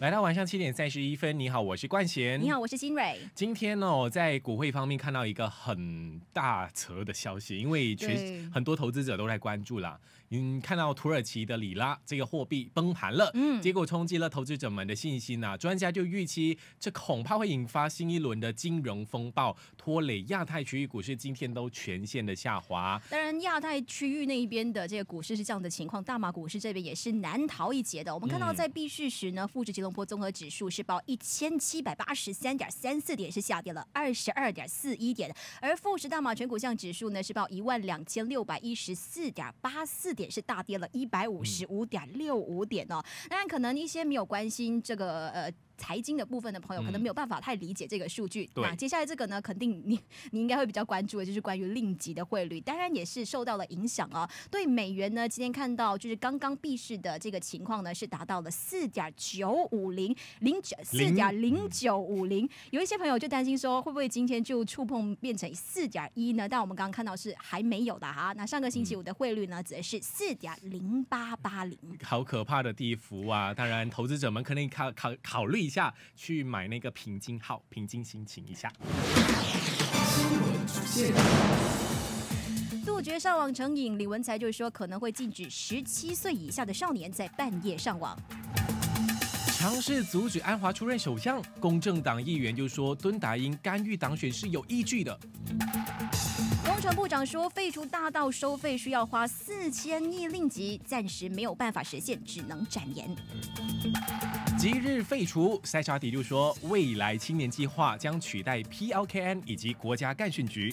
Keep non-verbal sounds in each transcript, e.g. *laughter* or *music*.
来到晚上七点三十一分，你好，我是冠贤。你好，我是金蕊。今天呢，我在股会方面看到一个很大扯的消息，因为全很多投资者都在关注啦。嗯，看到土耳其的里拉这个货币崩盘了，嗯，结果冲击了投资者们的信心呐。专家就预期这恐怕会引发新一轮的金融风暴，拖累亚太区域股市今天都全线的下滑。当然，亚太区域那一边的这个股市是这样的情况，大马股市这边也是难逃一劫的。我们看到在闭市时呢，富时吉隆坡综合指数是报一千七百八十三点三四点，是下跌了二十二点四一点，而富时大马全股向指数呢是报一万两千六百一十四点八四。点是大跌了一百五十五点六五点哦，那可能一些没有关心这个呃。财经的部分的朋友可能没有办法太理解这个数据。对，接下来这个呢，肯定你你应该会比较关注的就是关于令吉的汇率，当然也是受到了影响啊。对美元呢，今天看到就是刚刚闭市的这个情况呢，是达到了四点九五零零九四点零九五零。有一些朋友就担心说，会不会今天就触碰变成四点一呢？但我们刚刚看到是还没有的哈。那上个星期五的汇率呢，则是四点零八八零，好可怕的跌幅啊！当然，投资者们肯定考考考虑。一下去买那个平静号，平静心情一下。杜绝上网成瘾，李文才就说可能会禁止十七岁以下的少年在半夜上网。尝试阻止安华出任首相，公正党议员就说敦达因干预党选是有依据的。部长说，废除大道收费需要花四千亿令吉，暂时没有办法实现，只能展言。即日废除，塞沙迪就说，未来青年计划将取代 PLKN 以及国家干训局。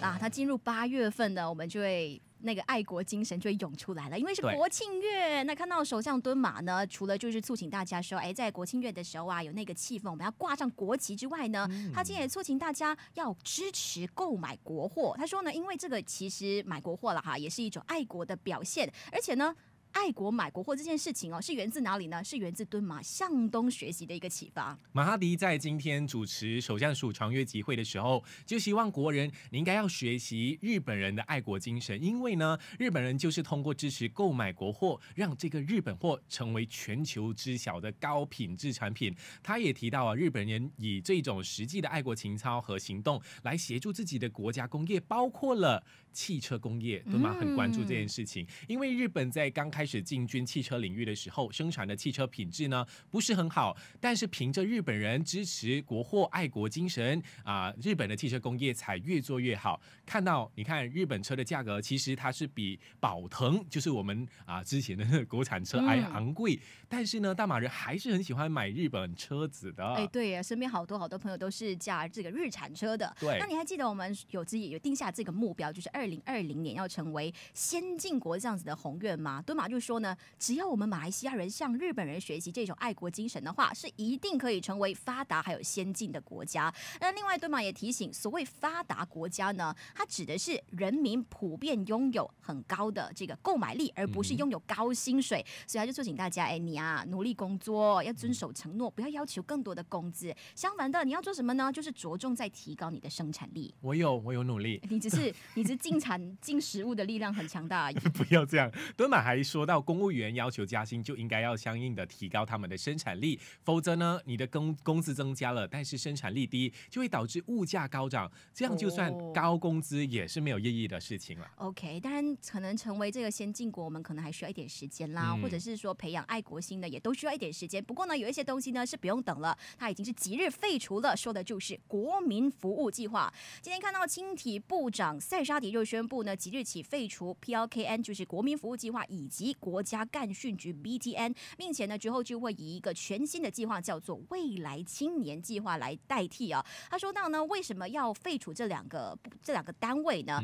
啊，他进入八月份呢，我们就会。那个爱国精神就涌出来了，因为是国庆月。那看到首相敦马呢，除了就是促请大家说，哎，在国庆月的时候啊，有那个气氛，我们要挂上国旗之外呢，他今天也促请大家要支持购买国货。他说呢，因为这个其实买国货了哈，也是一种爱国的表现，而且呢。爱国买国货这件事情哦，是源自哪里呢？是源自敦马向东学习的一个启发。马哈迪在今天主持首相署长约集会的时候，就希望国人你应该要学习日本人的爱国精神，因为呢，日本人就是通过支持购买国货，让这个日本货成为全球知晓的高品质产品。他也提到啊，日本人以这种实际的爱国情操和行动，来协助自己的国家工业，包括了汽车工业。敦马很关注这件事情，因为日本在刚开开始进军汽车领域的时候，生产的汽车品质呢不是很好，但是凭着日本人支持国货爱国精神啊，日本的汽车工业才越做越好。看到你看日本车的价格，其实它是比宝腾就是我们啊之前的国产车还昂贵，但是呢，大马人还是很喜欢买日本车子的。哎，对呀，身边好多好多朋友都是驾这个日产车的。对，那你还记得我们有自己有定下这个目标，就是二零二零年要成为先进国这样子的宏愿吗？敦马。就说呢，只要我们马来西亚人向日本人学习这种爱国精神的话，是一定可以成为发达还有先进的国家。那另外，敦马也提醒，所谓发达国家呢，它指的是人民普遍拥有很高的这个购买力，而不是拥有高薪水。所以他就促请大家，哎，你啊，努力工作，要遵守承诺，不要要求更多的工资。相反的，你要做什么呢？就是着重在提高你的生产力。我有，我有努力。你只是，*laughs* 你只进产进食物的力量很强大。而已。*laughs* 不要这样，敦马还说。说到公务员要求加薪，就应该要相应的提高他们的生产力，否则呢，你的工工资增加了，但是生产力低，就会导致物价高涨，这样就算高工资也是没有意义的事情了。OK，当然可能成为这个先进国，我们可能还需要一点时间啦，或者是说培养爱国心呢，也都需要一点时间。不过呢，有一些东西呢是不用等了，它已经是即日废除了，说的就是国民服务计划。今天看到青体部长塞沙迪就宣布呢，即日起废除 PLKN，就是国民服务计划以及。国家干训局 BTN，并且呢，之后就会以一个全新的计划叫做“未来青年计划”来代替啊。他说到呢，为什么要废除这两个这两个单位呢？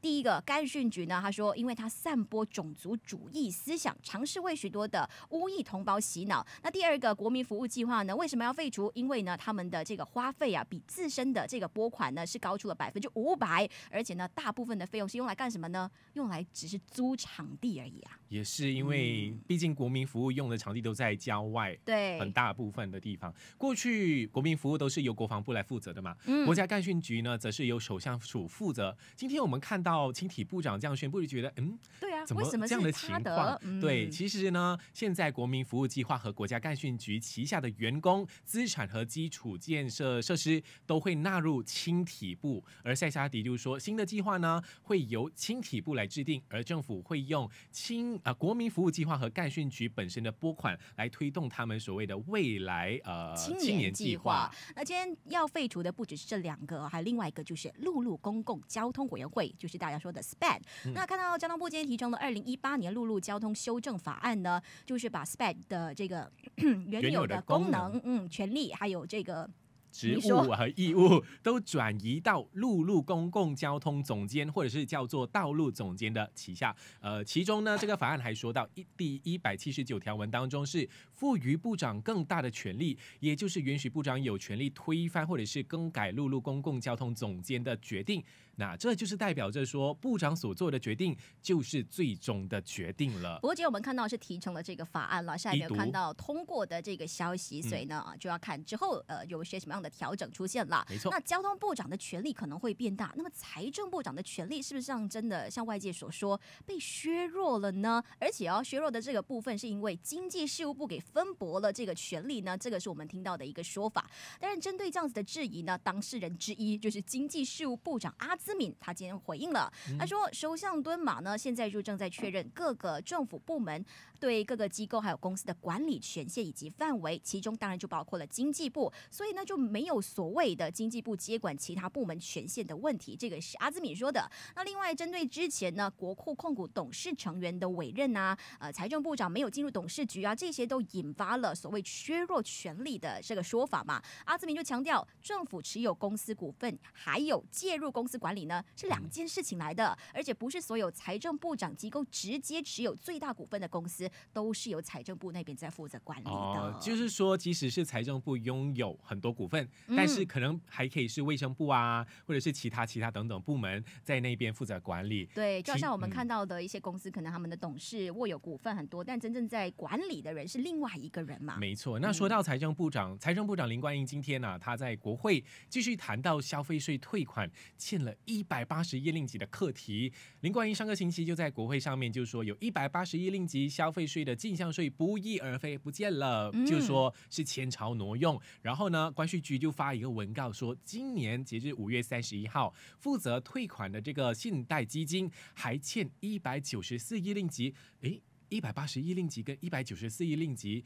第一个干训局呢，他说，因为他散播种族主义思想，尝试为许多的乌裔同胞洗脑。那第二个国民服务计划呢，为什么要废除？因为呢，他们的这个花费啊，比自身的这个拨款呢是高出了百分之五百，而且呢，大部分的费用是用来干什么呢？用来只是租场地而已啊。也是因为，毕竟国民服务用的场地都在郊外，对，很大部分的地方。过去国民服务都是由国防部来负责的嘛，国家干训局呢，则是由首相署负责。今天我们看到青体部长这样宣布，就觉得，嗯，对啊，怎么这样的情况？对，其实呢，现在国民服务计划和国家干训局旗下的员工资产和基础建设设施都会纳入青体部。而塞沙迪就说，新的计划呢，会由青体部来制定，而政府会用青。啊，国民服务计划和干训局本身的拨款来推动他们所谓的未来呃青年计划。那今天要废除的不只是这两个，还有另外一个就是陆路公共交通委员会，就是大家说的 SPAD。那看到交通部今天提呈的二零一八年陆路交通修正法案呢，就是把 SPAD 的这个 *clears throat* 原有的功能、嗯权利还有这个。职务和义务都转移到陆路公共交通总监，或者是叫做道路总监的旗下。呃，其中呢，这个法案还说到一第一百七十九条文当中是赋予部长更大的权利，也就是允许部长有权利推翻或者是更改陆路公共交通总监的决定。那这就是代表着说，部长所做的决定就是最终的决定了。不过，今天我们看到是提成了这个法案了，下一秒看到通过的这个消息，所以呢啊，就要看之后呃有些什么样的调整出现了。没错，那交通部长的权力可能会变大，那么财政部长的权力是不是像真的像外界所说被削弱了呢？而且哦，削弱的这个部分是因为经济事务部给分薄了这个权力呢？这个是我们听到的一个说法。但是针对这样子的质疑呢，当事人之一就是经济事务部长阿。阿兹敏他今天回应了，他说首相敦马呢现在就正在确认各个政府部门对各个机构还有公司的管理权限以及范围，其中当然就包括了经济部，所以呢就没有所谓的经济部接管其他部门权限的问题。这个是阿兹敏说的。那另外针对之前呢国库控股董事成员的委任啊，呃财政部长没有进入董事局啊，这些都引发了所谓削弱权力的这个说法嘛？阿兹敏就强调政府持有公司股份还有介入公司管理。里呢是两件事情来的，而且不是所有财政部长机构直接持有最大股份的公司都是由财政部那边在负责管理的。哦，就是说，即使是财政部拥有很多股份，但是可能还可以是卫生部啊，或者是其他其他等等部门在那边负责管理。对，就像我们看到的一些公司，可能他们的董事握有股份很多，但真正在管理的人是另外一个人嘛？没错。那说到财政部长，财政部长林冠英今天呢，他在国会继续谈到消费税退款欠了。一百八十一令吉的课题，林冠英上个星期就在国会上面就说，有一百八十一令吉消费税的进项税不翼而飞不见了，就说是前朝挪用。然后呢，关税局就发一个文告说，今年截至五月三十一号，负责退款的这个信贷基金还欠一百九十四亿令吉。诶。一百八十一令吉跟一百九十四亿令吉。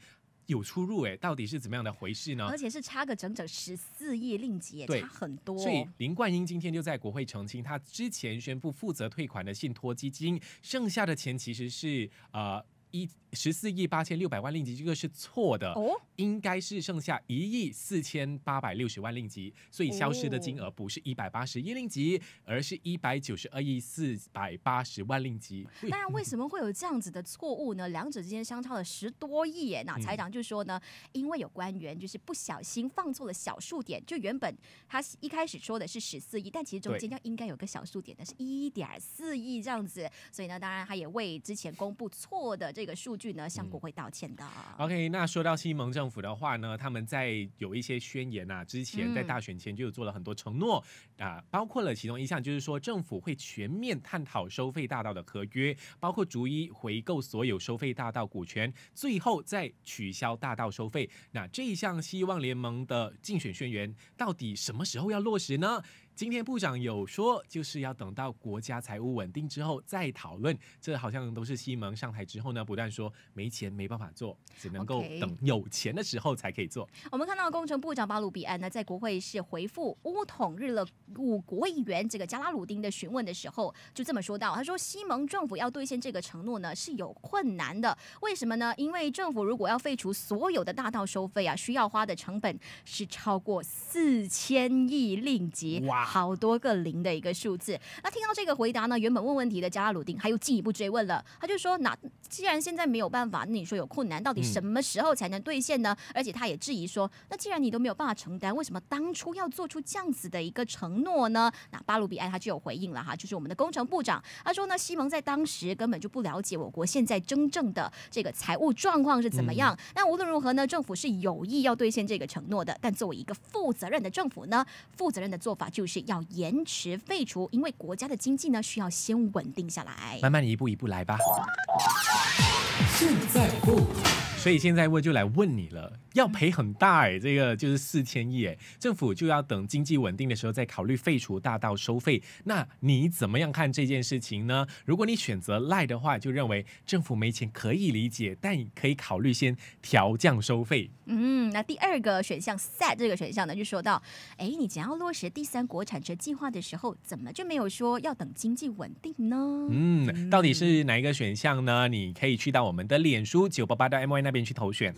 有出入哎，到底是怎么样的回事呢？而且是差个整整十四亿令吉，也差很多。所以林冠英今天就在国会澄清，他之前宣布负责退款的信托基金，剩下的钱其实是呃。一。十四亿八千六百万令吉，这个是错的，哦，应该是剩下一亿四千八百六十万令吉，所以消失的金额不是一百八十一令吉，而是一百九十二亿四百八十万令吉。那为 *laughs* 什么会有这样子的错误呢？两者之间相差了十多亿耶！那财长就说呢，因为有官员就是不小心放错了小数点，就原本他一开始说的是十四亿，但其实中间应该有个小数点的是一点四亿这样子，所以呢，当然他也为之前公布错的这个数据。据呢向国会道歉的。OK，那说到西蒙政府的话呢，他们在有一些宣言呐之前，在大选前就做了很多承诺啊，包括了其中一项就是说政府会全面探讨收费大道的合约，包括逐一回购所有收费大道股权，最后再取消大道收费。那这一项希望联盟的竞选宣言到底什么时候要落实呢？今天部长有说，就是要等到国家财务稳定之后再讨论。这好像都是西蒙上台之后呢，不断说没钱没办法做，只能够等有钱的时候才可以做。我们看到工程部长巴鲁比安呢，在国会是回复乌统日了五国议员这个加拉鲁丁的询问的时候，就这么说到，他说西蒙政府要兑现这个承诺呢是有困难的。为什么呢？因为政府如果要废除所有的大道收费啊，需要花的成本是超过四千亿令吉。好多个零的一个数字。那听到这个回答呢，原本问问题的加拉鲁丁还有进一步追问了。他就说：那既然现在没有办法，那你说有困难，到底什么时候才能兑现呢？而且他也质疑说：那既然你都没有办法承担，为什么当初要做出这样子的一个承诺呢？那巴鲁比埃他就有回应了哈，就是我们的工程部长，他说：呢西蒙在当时根本就不了解我国现在真正的这个财务状况是怎么样。那无论如何呢，政府是有意要兑现这个承诺的。但作为一个负责任的政府呢，负责任的做法就是。是要延迟废除，因为国家的经济呢需要先稳定下来，慢慢一步一步来吧。所以现在我就来问你了。要赔很大哎，这个就是四千亿哎，政府就要等经济稳定的时候再考虑废除大道收费。那你怎么样看这件事情呢？如果你选择赖的话，就认为政府没钱可以理解，但可以考虑先调降收费。嗯，那第二个选项 set 这个选项呢，就说到，哎，你只要落实第三国产车计划的时候，怎么就没有说要等经济稳定呢？嗯，到底是哪一个选项呢？你可以去到我们的脸书九八八到 M Y 那边去投选。